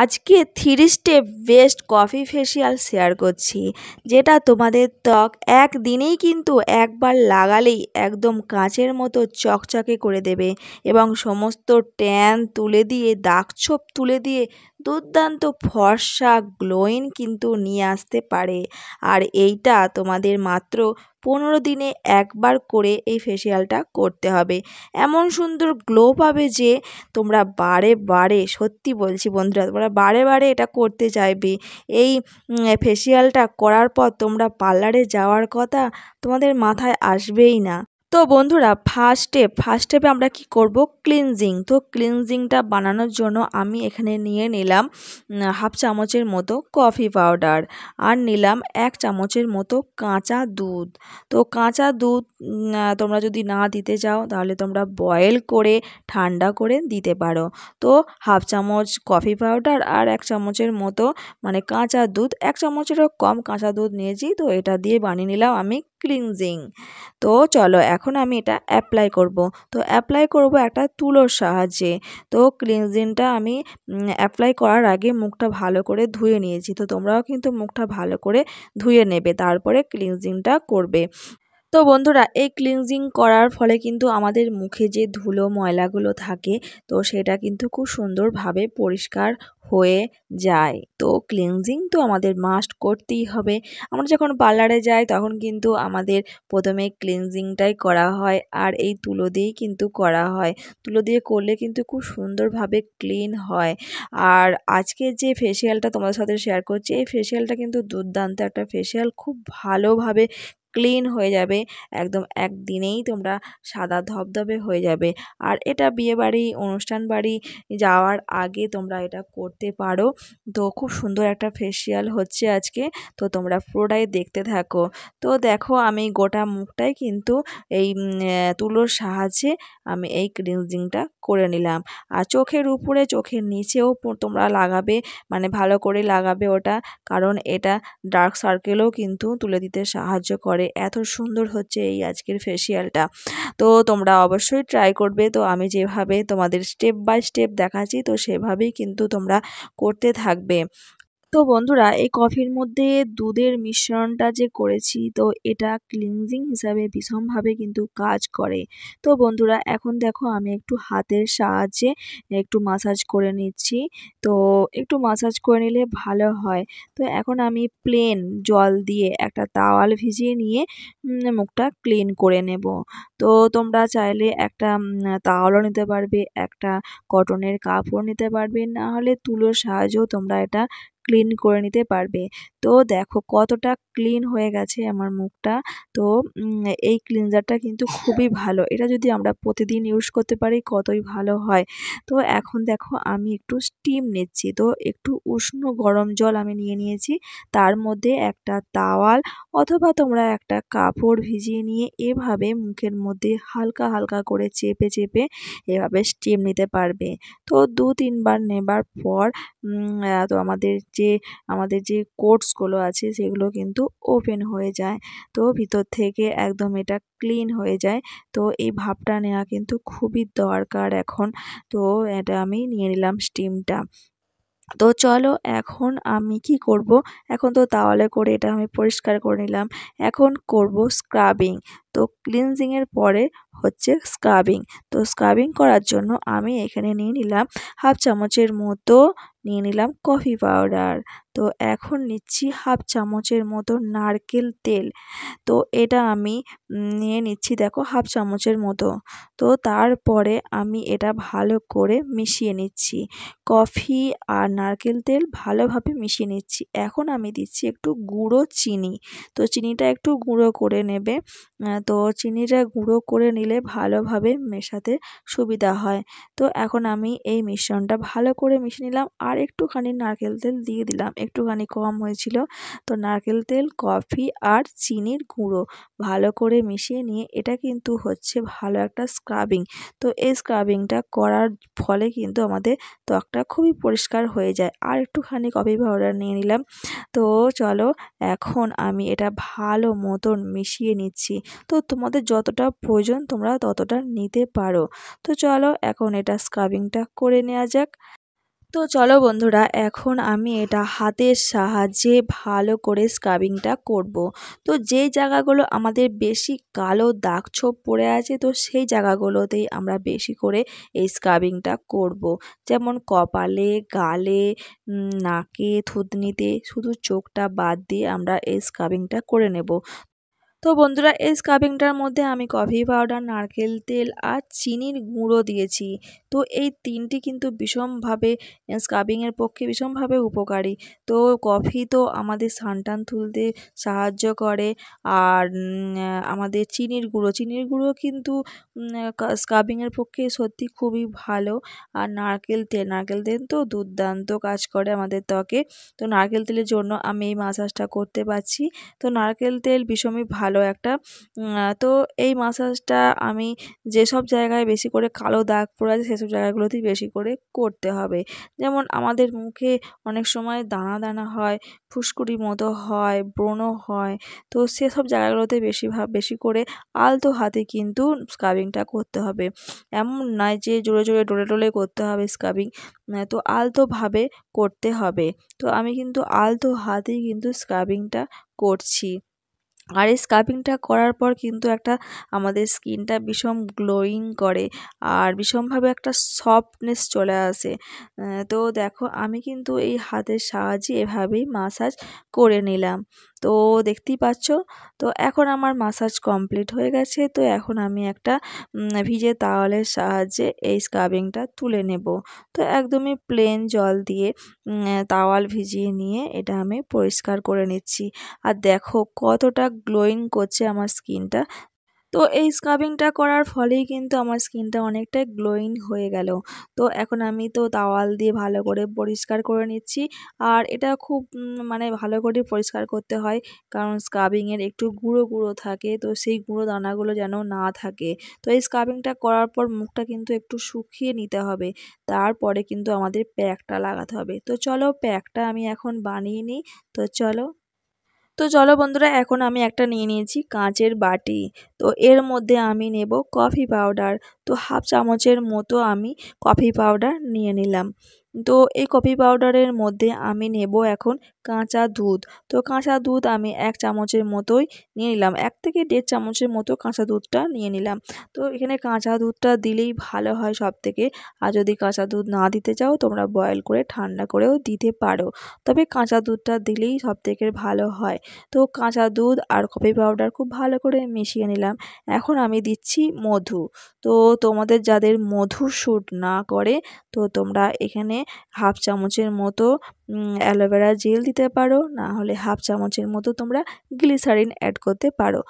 আজকে three step best coffee facial share করছি যেটা তোমাদের ত্বক একদিনেই কিন্তু একবার লাগালেই একদম কাঁচের মতো চকচকে করে দেবে এবং সমস্ত ট্যান তুলে দিয়ে দাগছোপ তুলে দিয়ে দুর্দান্ত ফর্সা গ্লোইন কিন্তু নিয়ে আসতে পারে আর এইটা তোমাদের মাত্র পনেরো দিনে একবার করে এই ফেসিয়ালটা করতে হবে এমন সুন্দর গ্লো পাবে যে তোমরা বারে বারে সত্যি বলছি বন্ধুরা তোমরা বারে বারে এটা করতে চাইবে এই ফেসিয়ালটা করার পর তোমরা পার্লারে যাওয়ার কথা তোমাদের মাথায় আসবেই না তো বন্ধুরা ফার্স্ট স্টেপ ফার্স্ট স্টেপে আমরা কি করব ক্লিনজিং তো ক্লিনজিংটা বানানোর জন্য আমি এখানে নিয়ে নিলাম হাফ চামচের মতো কফি পাউডার আর নিলাম এক চামচের মতো কাঁচা দুধ তো কাঁচা দুধ তোমরা যদি না দিতে চাও তাহলে তোমরা বয়েল করে ঠান্ডা করে দিতে পারো তো হাফ চামচ কফি পাউডার আর এক চামচের মতো মানে কাঁচা দুধ এক চামচেরও কম কাঁচা দুধ নিয়েছি তো এটা দিয়ে বানিয়ে নিলাম আমি ক্লিনজিং তো চলো এখন এখন আমি এটা অ্যাপ্লাই করব তো অ্যাপ্লাই করব একটা তুলোর সাহায্যে তো ক্লিনজিনটা আমি অ্যাপ্লাই করার আগে মুখটা ভালো করে ধুয়ে নিয়েছি তো তোমরাও কিন্তু মুখটা ভালো করে ধুয়ে নেবে তারপরে ক্লিনজিংটা করবে তো বন্ধুরা এই ক্লিনজিং করার ফলে কিন্তু আমাদের মুখে যে ধুলো ময়লাগুলো থাকে তো সেটা কিন্তু খুব সুন্দরভাবে পরিষ্কার হয়ে যায় তো ক্লিনজিং তো আমাদের মাস্ট করতেই হবে আমরা যখন পার্লারে যাই তখন কিন্তু আমাদের প্রথমে ক্লিনজিংটাই করা হয় আর এই তুলো দিয়েই কিন্তু করা হয় তুলো দিয়ে করলে কিন্তু খুব সুন্দরভাবে ক্লিন হয় আর আজকে যে ফেসিয়ালটা তোমাদের সাথে শেয়ার করছি এই ফেসিয়ালটা কিন্তু দুর্দান্ত একটা ফেসিয়াল খুব ভালোভাবে ক্লিন হয়ে যাবে একদম একদিনেই তোমরা সাদা ধবধবে হয়ে যাবে আর এটা বিয়ে বাড়ি অনুষ্ঠান বাড়ি যাওয়ার আগে তোমরা এটা করতে পারো তো খুব সুন্দর একটা ফেসিয়াল হচ্ছে আজকে তো তোমরা পুরোটাই দেখতে থাকো তো দেখো আমি গোটা মুখটাই কিন্তু এই তুলোর সাহায্যে আমি এই ক্লিনজিংটা করে নিলাম আর চোখের উপরে চোখের নিচেও তোমরা লাগাবে মানে ভালো করে লাগাবে ওটা কারণ এটা ডার্ক সার্কেলও কিন্তু তুলে দিতে সাহায্য করে করে এত সুন্দর হচ্ছে এই আজকের ফেসিয়ালটা তো তোমরা অবশ্যই ট্রাই করবে তো আমি যেভাবে তোমাদের স্টেপ বাই স্টেপ দেখাচ্ছি তো সেভাবেই কিন্তু তোমরা করতে থাকবে তো বন্ধুরা এই কফির মধ্যে দুধের মিশ্রণটা যে করেছি তো এটা ক্লিনজিং হিসাবে ভীষণভাবে কিন্তু কাজ করে তো বন্ধুরা এখন দেখো আমি একটু হাতের সাহায্যে একটু মাসাজ করে নিচ্ছি তো একটু মাসাজ করে নিলে ভালো হয় তো এখন আমি প্লেন জল দিয়ে একটা তাওয়াল ভিজিয়ে নিয়ে মুখটা ক্লিন করে নেব তো তোমরা চাইলে একটা তাওয়ালও নিতে পারবে একটা কটনের কাপড় নিতে পারবে না হলে তুলোর সাহায্যেও তোমরা এটা ক্লিন করে নিতে পারবে তো দেখো কতটা ক্লিন হয়ে গেছে আমার মুখটা তো এই ক্লিনজারটা কিন্তু খুবই ভালো এটা যদি আমরা প্রতিদিন ইউজ করতে পারি কতই ভালো হয় তো এখন দেখো আমি একটু স্টিম নিচ্ছি তো একটু উষ্ণ গরম জল আমি নিয়ে নিয়েছি তার মধ্যে একটা তাওয়াল অথবা তোমরা একটা কাপড় ভিজিয়ে নিয়ে এভাবে মুখের মধ্যে মধ্যে হালকা হালকা করে চেপে চেপে এভাবে স্টিম নিতে পারবে তো দু তিনবার নেবার পর তো আমাদের যে আমাদের যে কোর্সগুলো আছে সেগুলো কিন্তু ওপেন হয়ে যায় তো ভিতর থেকে একদম এটা ক্লিন হয়ে যায় তো এই ভাবটা নেওয়া কিন্তু খুবই দরকার এখন তো এটা আমি নিয়ে নিলাম স্টিমটা তো চলো এখন আমি কি করব এখন তো তাওয়ালে করে এটা আমি পরিষ্কার করে নিলাম এখন করব স্ক্রাবিং তো ক্লিনজিংয়ের পরে হচ্ছে স্ক্রাবিং তো স্ক্রাবিং করার জন্য আমি এখানে নিয়ে নিলাম হাফ চামচের মতো নিয়ে নিলাম কফি পাউডার তো এখন নিচ্ছি হাফ চামচের মতো নারকেল তেল তো এটা আমি নিয়ে নিচ্ছি দেখো হাফ চামচের মতো তো তারপরে আমি এটা ভালো করে মিশিয়ে নিচ্ছি কফি আর নারকেল তেল ভালোভাবে মিশিয়ে নিচ্ছি এখন আমি দিচ্ছি একটু গুঁড়ো চিনি তো চিনিটা একটু গুঁড়ো করে নেবে তো চিনিটা গুঁড়ো করে নিলে ভালোভাবে মেশাতে সুবিধা হয় তো এখন আমি এই মিশ্রণটা ভালো করে মিশিয়ে নিলাম আর একটুখানি নারকেল তেল দিয়ে দিলাম একটুখানি কম হয়েছিল তো নারকেল তেল কফি আর চিনির গুঁড়ো ভালো করে মিশিয়ে নিয়ে এটা কিন্তু হচ্ছে ভালো একটা স্ক্রাবিং তো এই স্ক্রাবিংটা করার ফলে কিন্তু আমাদের ত্বকটা খুবই পরিষ্কার হয়ে যায় আর একটুখানি কফি পাউডার নিয়ে নিলাম তো চলো এখন আমি এটা ভালো মতন মিশিয়ে নিচ্ছি তো তোমাদের যতটা প্রয়োজন তোমরা ততটা নিতে পারো তো চলো এখন এটা স্ক্রাবিংটা করে নেওয়া যাক তো চলো বন্ধুরা এখন আমি এটা হাতের সাহায্যে ভালো করে স্ক্রাবিংটা করব। তো যে জায়গাগুলো আমাদের বেশি কালো দাগ ছোপ পড়ে আছে তো সেই জায়গাগুলোতেই আমরা বেশি করে এই স্ক্রাবিংটা করব। যেমন কপালে গালে নাকে থুতনিতে শুধু চোখটা বাদ দিয়ে আমরা এই স্ক্রাবিংটা করে নেব তো বন্ধুরা এই স্ক্রাবিংটার মধ্যে আমি কফি পাউডার নারকেল তেল আর চিনির গুঁড়ো দিয়েছি তো এই তিনটি কিন্তু ভীষণভাবে স্ক্রাবিংয়ের পক্ষে ভীষণভাবে উপকারী তো কফি তো আমাদের সানটান তুলতে সাহায্য করে আর আমাদের চিনির গুঁড়ো চিনির গুঁড়ো কিন্তু স্ক্রাবিংয়ের পক্ষে সত্যি খুবই ভালো আর নারকেল তেল নারকেল তেল তো দুর্দান্ত কাজ করে আমাদের ত্বকে তো নারকেল তেলের জন্য আমি এই মাসাজটা করতে পারছি তো নারকেল তেল ভীষণই ভালো একটা তো এই মাসাজটা আমি যেসব জায়গায় বেশি করে কালো দাগ পড়ে আছে সব জায়গাগুলোতেই বেশি করে করতে হবে যেমন আমাদের মুখে অনেক সময় দানা দানা হয় ফুসকুড়ি মতো হয় ব্রণ হয় তো সেসব জায়গাগুলোতে বেশি বেশি করে আলতো হাতে কিন্তু স্ক্রাবিংটা করতে হবে এমন নয় যে জোরে জোরে ডোলে ডোলে করতে হবে স্ক্রাবিং তো আলতোভাবে করতে হবে তো আমি কিন্তু আলতো হাতেই কিন্তু স্ক্রাবিংটা করছি আর এই স্কাবিংটা করার পর কিন্তু একটা আমাদের স্কিনটা ভীষণ গ্লোয়িং করে আর ভীষণভাবে একটা সফটনেস চলে আসে তো দেখো আমি কিন্তু এই হাতের সাহায্যে এভাবেই মাসাজ করে নিলাম তো দেখতেই পাচ্ছ তো এখন আমার মাসাজ কমপ্লিট হয়ে গেছে তো এখন আমি একটা ভিজে তাওয়ালের সাহায্যে এই স্ক্রাবিংটা তুলে নেব তো একদমই প্লেন জল দিয়ে তাওয়াল ভিজিয়ে নিয়ে এটা আমি পরিষ্কার করে নিচ্ছি আর দেখো কতটা গ্লোয়িং করছে আমার স্কিনটা তো এই স্ক্রাবিংটা করার ফলেই কিন্তু আমার স্কিনটা অনেকটাই গ্লোয়িং হয়ে গেল তো এখন আমি তো তাওয়াল দিয়ে ভালো করে পরিষ্কার করে নিচ্ছি আর এটা খুব মানে ভালো করে পরিষ্কার করতে হয় কারণ স্ক্রাবিংয়ের একটু গুঁড়ো গুঁড়ো থাকে তো সেই গুঁড়ো দানাগুলো যেন না থাকে তো এই স্ক্রাবিংটা করার পর মুখটা কিন্তু একটু শুকিয়ে নিতে হবে তারপরে কিন্তু আমাদের প্যাকটা লাগাতে হবে তো চলো প্যাকটা আমি এখন বানিয়ে নিই তো চলো তো চলো বন্ধুরা এখন আমি একটা নিয়ে নিয়েছি কাঁচের বাটি তো এর মধ্যে আমি নেব কফি পাউডার তো হাফ চামচের মতো আমি কফি পাউডার নিয়ে নিলাম তো এই কফি পাউডারের মধ্যে আমি নেব এখন কাঁচা দুধ তো কাঁচা দুধ আমি এক চামচের মতোই নিয়ে নিলাম এক থেকে দেড় চামচের মতো কাঁচা দুধটা নিয়ে নিলাম তো এখানে কাঁচা দুধটা দিলেই ভালো হয় সব থেকে আর যদি কাঁচা দুধ না দিতে চাও তোমরা বয়েল করে ঠান্ডা করেও দিতে পারো তবে কাঁচা দুধটা দিলেই সব থেকে ভালো হয় তো কাঁচা দুধ আর কফি পাউডার খুব ভালো করে মিশিয়ে নিলাম এখন আমি দিচ্ছি মধু তো তোমাদের যাদের মধু শ্যুট না করে তো তোমরা এখানে হাফ চামচের মতো অ্যালোভেরা জেল দিতে পারো না হলে হাফ চামচের মতো তোমরা গ্লিসারিন অ্যাড করতে পারো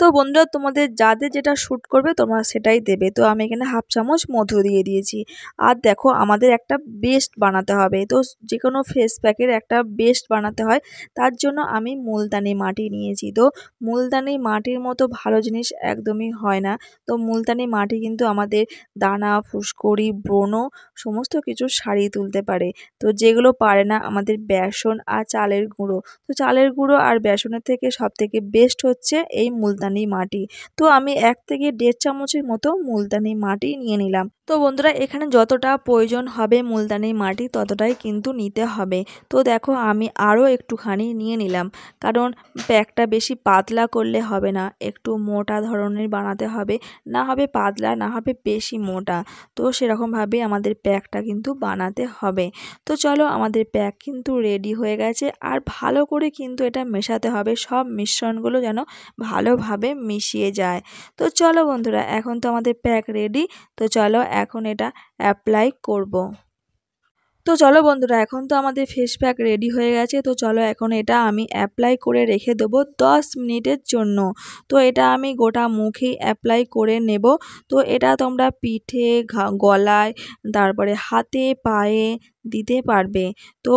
তো বন্ধুরা তোমাদের যাদের যেটা শ্যুট করবে তোমরা সেটাই দেবে তো আমি এখানে হাফ চামচ মধু দিয়ে দিয়েছি আর দেখো আমাদের একটা বেস্ট বানাতে হবে তো যে কোনো ফেস প্যাকের একটা বেস্ট বানাতে হয় তার জন্য আমি মুলতানি মাটি নিয়েছি তো মুলতানি মাটির মতো ভালো জিনিস একদমই হয় না তো মুলতানি মাটি কিন্তু আমাদের দানা ফুসকড়ি ব্রণ সমস্ত কিছু সারিয়ে তুলতে পারে তো যেগুলো পারে না আমাদের বেসন আর চালের গুঁড়ো তো চালের গুঁড়ো আর বেসনের থেকে সব থেকে বেস্ট হচ্ছে এই মুলতানি মুলতানি মাটি তো আমি এক থেকে দেড় চামচের মতো মুলতানি মাটি নিয়ে নিলাম তো বন্ধুরা এখানে যতটা প্রয়োজন হবে মুলতানি মাটি ততটাই কিন্তু নিতে হবে তো দেখো আমি আরও একটুখানি নিয়ে নিলাম কারণ প্যাকটা বেশি পাতলা করলে হবে না একটু মোটা ধরনের বানাতে হবে না হবে পাতলা না হবে বেশি মোটা তো সেরকমভাবে আমাদের প্যাকটা কিন্তু বানাতে হবে তো চলো আমাদের প্যাক কিন্তু রেডি হয়ে গেছে আর ভালো করে কিন্তু এটা মেশাতে হবে সব মিশ্রণগুলো যেন ভালোভাবে মিশিয়ে যায় তো চলো বন্ধুরা এখন তো আমাদের প্যাক রেডি তো চলো এখন এটা অ্যাপ্লাই করব। তো চলো বন্ধুরা এখন তো আমাদের ফেস প্যাক রেডি হয়ে গেছে তো চলো এখন এটা আমি অ্যাপ্লাই করে রেখে দেবো দশ মিনিটের জন্য তো এটা আমি গোটা মুখে অ্যাপ্লাই করে নেব তো এটা তোমরা পিঠে গলায় তারপরে হাতে পায়ে দিতে পারবে তো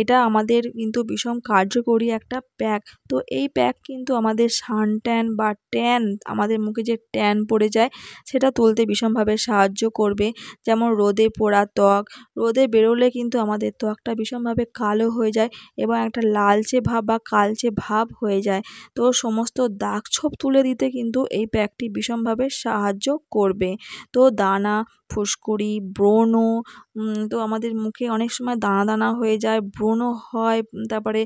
এটা আমাদের কিন্তু ভীষণ কার্যকরী একটা প্যাক তো এই প্যাক কিন্তু আমাদের সান ট্যান বা ট্যান আমাদের মুখে যে ট্যান পড়ে যায় সেটা তুলতে ভীষণভাবে সাহায্য করবে যেমন রোদে পোড়া ত্বক রোদে বেরোলে কিন্তু আমাদের ত্বকটা ভীষণভাবে কালো হয়ে যায় এবং একটা লালচে ভাব বা কালচে ভাব হয়ে যায় তো সমস্ত দাগ ছোপ তুলে দিতে কিন্তু এই প্যাকটি ভীষণভাবে সাহায্য করবে তো দানা ফুসকুড়ি ব্রণ তো আমাদের মুখ মুখে অনেক সময় দানা দানা হয়ে যায় ব্রণও হয় তারপরে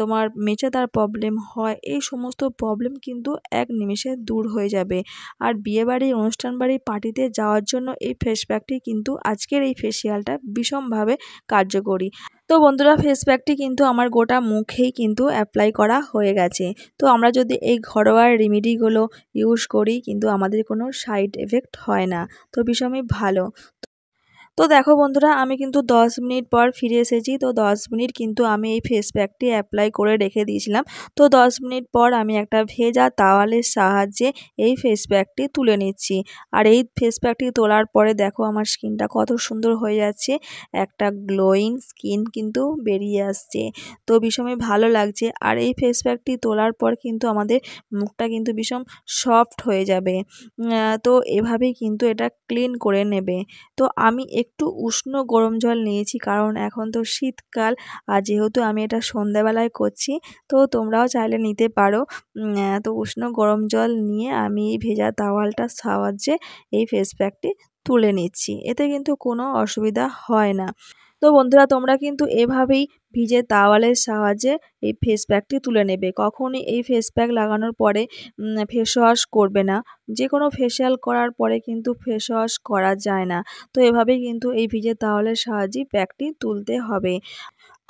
তোমার মেচেদার প্রবলেম হয় এই সমস্ত প্রবলেম কিন্তু এক নিমেষে দূর হয়ে যাবে আর বিয়েবাড়ি অনুষ্ঠান বাড়ি পার্টিতে যাওয়ার জন্য এই ফেস প্যাকটি কিন্তু আজকের এই ফেসিয়ালটা ভীষণভাবে কার্যকরী তো বন্ধুরা ফেস প্যাকটি কিন্তু আমার গোটা মুখেই কিন্তু অ্যাপ্লাই করা হয়ে গেছে তো আমরা যদি এই ঘরোয়া রেমেডিগুলো ইউজ করি কিন্তু আমাদের কোনো সাইড এফেক্ট হয় না তো ভীষণই ভালো তো দেখো বন্ধুরা আমি কিন্তু 10 মিনিট পর ফিরে এসেছি তো 10 মিনিট কিন্তু আমি এই ফেস প্যাকটি অ্যাপ্লাই করে রেখে দিয়েছিলাম তো 10 মিনিট পর আমি একটা ভেজা তাওয়ালের সাহায্যে এই ফেস প্যাকটি তুলে নিচ্ছি আর এই ফেস প্যাকটি তোলার পরে দেখো আমার স্কিনটা কত সুন্দর হয়ে যাচ্ছে একটা গ্লোয়িং স্কিন কিন্তু বেরিয়ে আসছে তো ভীষণই ভালো লাগছে আর এই ফেস প্যাকটি তোলার পর কিন্তু আমাদের মুখটা কিন্তু ভীষণ সফট হয়ে যাবে তো এভাবেই কিন্তু এটা ক্লিন করে নেবে তো আমি একটু উষ্ণ গরম জল নিয়েছি কারণ এখন তো শীতকাল আর যেহেতু আমি এটা সন্ধ্যাবেলায় করছি তো তোমরাও চাইলে নিতে পারো তো উষ্ণ গরম জল নিয়ে আমি এই ভেজা তাওয়ালটার সাহায্যে এই ফেস প্যাকটি তুলে নিচ্ছি এতে কিন্তু কোনো অসুবিধা হয় না তো বন্ধুরা তোমরা কিন্তু এভাবেই ভিজে তাওয়ালের সাহায্যে এই ফেস প্যাকটি তুলে নেবে কখনই এই ফেস প্যাক লাগানোর পরে ফেস ওয়াশ করবে না যে কোনো ফেশিয়াল করার পরে কিন্তু ফেস ওয়াশ করা যায় না তো এভাবেই কিন্তু এই ভিজে তাওয়ালের সাহায্যে প্যাকটি তুলতে হবে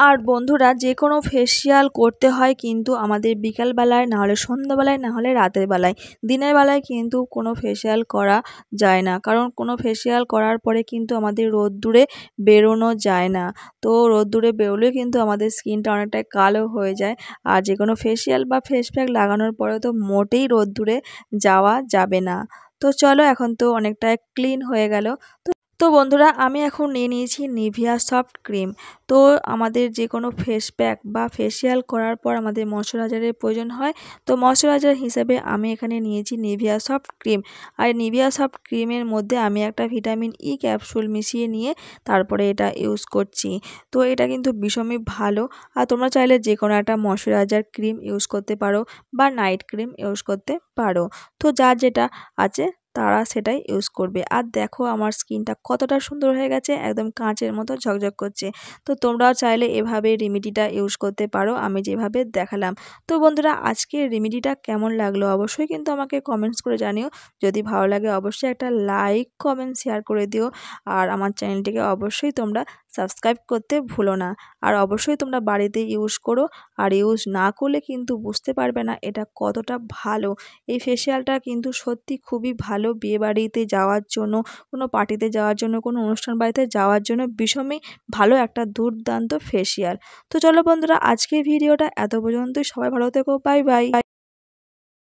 আর বন্ধুরা যে কোনো ফেসিয়াল করতে হয় কিন্তু আমাদের বিকালবেলায় নাহলে সন্ধ্যাবেলায় নাহলে রাতের বেলায় দিনের বেলায় কিন্তু কোনো ফেসিয়াল করা যায় না কারণ কোনো ফেসিয়াল করার পরে কিন্তু আমাদের রোদ্দুরে বেরোনো যায় না তো রোদ্দুরে বেরোলে কিন্তু আমাদের স্কিনটা অনেকটাই কালো হয়ে যায় আর যে কোনো ফেসিয়াল বা ফেস প্যাক লাগানোর পরে তো মোটেই রোদ্দুরে যাওয়া যাবে না তো চলো এখন তো অনেকটা ক্লিন হয়ে গেল তো তো বন্ধুরা আমি এখন নিয়ে নিয়েছি নিভিয়া সফট ক্রিম তো আমাদের যে কোনো ফেস প্যাক বা ফেসিয়াল করার পর আমাদের ময়শ্চারাইজারের প্রয়োজন হয় তো ময়শ্চারাইজার হিসেবে আমি এখানে নিয়েছি নিভিয়া সফট ক্রিম আর নিভিয়া সফট ক্রিমের মধ্যে আমি একটা ভিটামিন ই ক্যাপসুল মিশিয়ে নিয়ে তারপরে এটা ইউজ করছি তো এটা কিন্তু ভীষণই ভালো আর তোমরা চাইলে যে কোনো একটা ময়শ্চারাইজার ক্রিম ইউজ করতে পারো বা নাইট ক্রিম ইউজ করতে পারো তো যা যেটা আছে তারা সেটাই ইউজ করবে আর দেখো আমার স্কিনটা কতটা সুন্দর হয়ে গেছে একদম কাঁচের মতো ঝকঝক করছে তো তোমরাও চাইলে এভাবে রেমেডিটা ইউজ করতে পারো আমি যেভাবে দেখালাম তো বন্ধুরা আজকে রেমেডিটা কেমন লাগলো অবশ্যই কিন্তু আমাকে কমেন্টস করে জানিও যদি ভালো লাগে অবশ্যই একটা লাইক কমেন্ট শেয়ার করে দিও আর আমার চ্যানেলটিকে অবশ্যই তোমরা সাবস্ক্রাইব করতে ভুলো না আর অবশ্যই তোমরা বাড়িতে ইউজ করো আর ইউজ না করলে কিন্তু বুঝতে পারবে না এটা কতটা ভালো এই ফেসিয়ালটা কিন্তু সত্যি খুবই ভালো বিয়ে বাড়িতে যাওয়ার জন্য কোনো পার্টিতে যাওয়ার জন্য কোনো অনুষ্ঠান বাড়িতে যাওয়ার জন্য ভীষণই ভালো একটা দুর্দান্ত ফেসিয়াল তো চলো বন্ধুরা আজকের ভিডিওটা এত পর্যন্তই সবাই ভালো থেকো বাই বাই